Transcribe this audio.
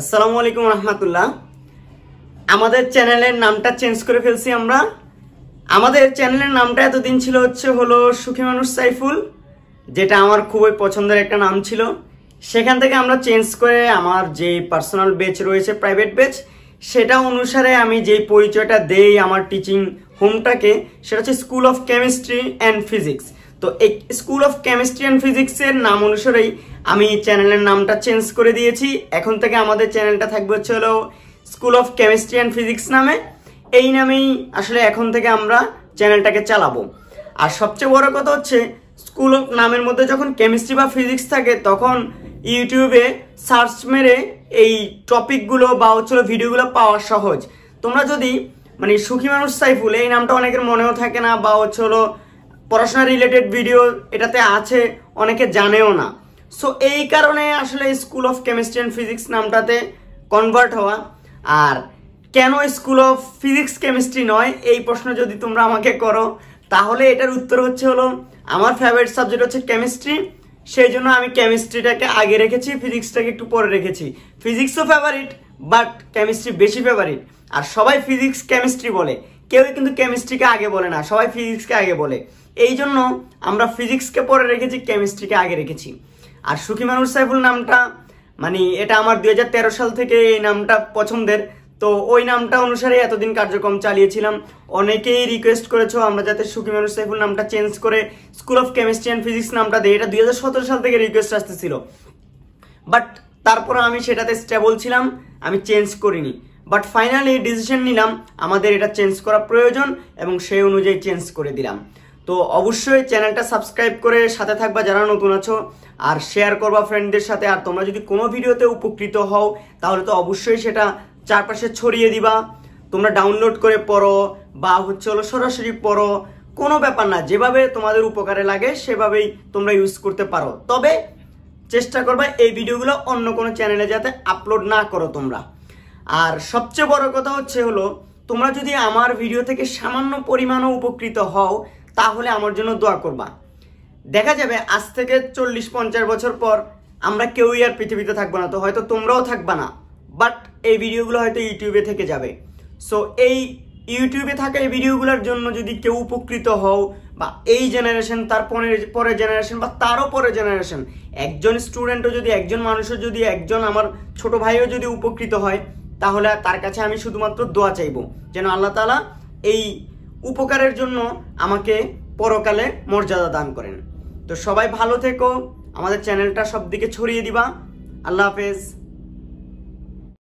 আসসালামু আলাইকুম রহমতুল্লাহ আমাদের চ্যানেলের নামটা চেঞ্জ করে ফেলছি আমরা আমাদের চ্যানেলের নামটা এতদিন ছিল হচ্ছে হলো সুখী মানুষ সাইফুল যেটা আমার খুবই পছন্দের একটা নাম ছিল সেখান থেকে আমরা চেঞ্জ করে আমার যে পার্সোনাল বেচ রয়েছে প্রাইভেট বেচ সেটা অনুসারে আমি যেই পরিচয়টা দেই আমার টিচিং হোমটাকে সেটা হচ্ছে school of chemistry and physics তো এই স্কুল অফ কেমিস্ট্রি অ্যান্ড ফিজিক্সের নাম অনুসারেই আমি চ্যানেলের নামটা চেঞ্জ করে দিয়েছি এখন থেকে আমাদের চ্যানেলটা থাকবে হচ্ছে হলো school of chemistry and physics নামে এই নামেই আসলে এখন থেকে আমরা চ্যানেলটাকে চালাবো আর সবচেয়ে বড় কথা হচ্ছে স্কুল অফ নামের মধ্যে যখন কেমিস্ট্রি বা ফিজিক্স থাকে তখন ইউটিউবে সার্চ মেরে এই টপিকগুলো বা হচ্ছে ভিডিওগুলো পাওয়া সহজ তোমরা যদি মানে সুখী মানুষ সাইফুল এই নামটা অনেকের মনেও থাকে না বা হচ্ছে হলো পড়াশোনা রিলেটেড ভিডিও এটাতে আছে অনেকে জানেও না সো এই কারণে আসলে school of chemistry and physics নামটাতে কনভার্ট হওয়া আর কেন স্কুল অফ ফিজিক্স কেমিস্ট্রি নয় এই প্রশ্ন যদি তোমরা আমাকে করো তাহলে এটার উত্তর হচ্ছে হলো আমার ফেভারিট সাবজেক্ট হচ্ছে কেমিস্ট্রি সেই জন্য আমি কেমিস্ট্রিটাকে আগে রেখেছি ফিজিক্সটাকে একটু পরে রেখেছি ফিজিক্সও ফেভারিট বাট কেমিস্ট্রি বেশি ফেভারিট আর সবাই ফিজিক্স কেমিস্ট্রি বলে কেউই কিন্তু কেমিস্ট্রিকে আগে বলে না সবাই ফিজিক্সকে আগে বলে এই জন্য আমরা ফিজিক্সকে পরে রেখেছি কেমিস্ট্রিকে আগে রেখেছি আর সুখী মানুষ সাইফুল নামটা মানে এটা আমার দুই সাল থেকে এই নামটা পছন্দের তো ওই নামটা অনুসারে এতদিন কার্যক্রম চালিয়েছিলাম অনেকেই রিকোয়েস্ট করেছো আমরা যাতে সুখী মানুষ সাইফুল নামটা চেঞ্জ করে school of chemistry and physics নামটা দিই এটা দুই সাল থেকে রিকোয়েস্ট আসতেছিল বাট তারপর আমি সেটাতে স্টেবল ছিলাম আমি চেঞ্জ করিনি বাট ফাইনালি ডিসিশন নিলাম আমাদের এটা চেঞ্জ করা প্রয়োজন এবং সেই অনুযায়ী চেঞ্জ করে দিলাম তো অবশ্যই চ্যানেলটা সাবস্ক্রাইব করে সাথে থাকবা যারা নতুন আছো আর শেয়ার করবা ফ্রেন্ডদের সাথে আর তোমরা যদি কোনো ভিডিওতে উপকৃত হও তাহলে তো অবশ্যই সেটা চারপাশে ছড়িয়ে দিবা তোমরা ডাউনলোড করে পড়ো বা হচ্ছে হলো সরাসরি পড়ো কোনো ব্যাপার না যেভাবে তোমাদের উপকারে লাগে সেভাবেই তোমরা ইউজ করতে পারো তবে চেষ্টা করবা এই ভিডিওগুলো অন্য কোনো চ্যানেলে যাতে আপলোড না করো তোমরা আর সবচেয়ে বড় কথা হচ্ছে হলো তোমরা যদি আমার ভিডিও থেকে সামান্য পরিমাণও উপকৃত হও তাহলে আমার জন্য দোয়া করবা দেখা যাবে আজ থেকে চল্লিশ পঞ্চাশ বছর পর আমরা কেউই আর পৃথিবীতে থাকবো না তো হয়তো তোমরাও থাকবা না বাট এই ভিডিওগুলো হয়তো ইউটিউবে থেকে যাবে সো এই ইউটিউবে থাকা এই ভিডিওগুলোর জন্য যদি কেউ উপকৃত হও বা এই জেনারেশন তার পরের পরের জেনারেশন বা তারও পরের জেনারেশন একজন স্টুডেন্টও যদি একজন মানুষও যদি একজন আমার ছোট ভাইও যদি উপকৃত হয় তাহলে তার কাছে আমি শুধুমাত্র দোয়া চাইব যেন আল্লাহ তালা এই উপকারের জন্য আমাকে পরকালে মর্যাদা দান করেন তো সবাই ভালো থেকো আমাদের চ্যানেলটা সব দিকে ছড়িয়ে দিবা আল্লাহ হাফেজ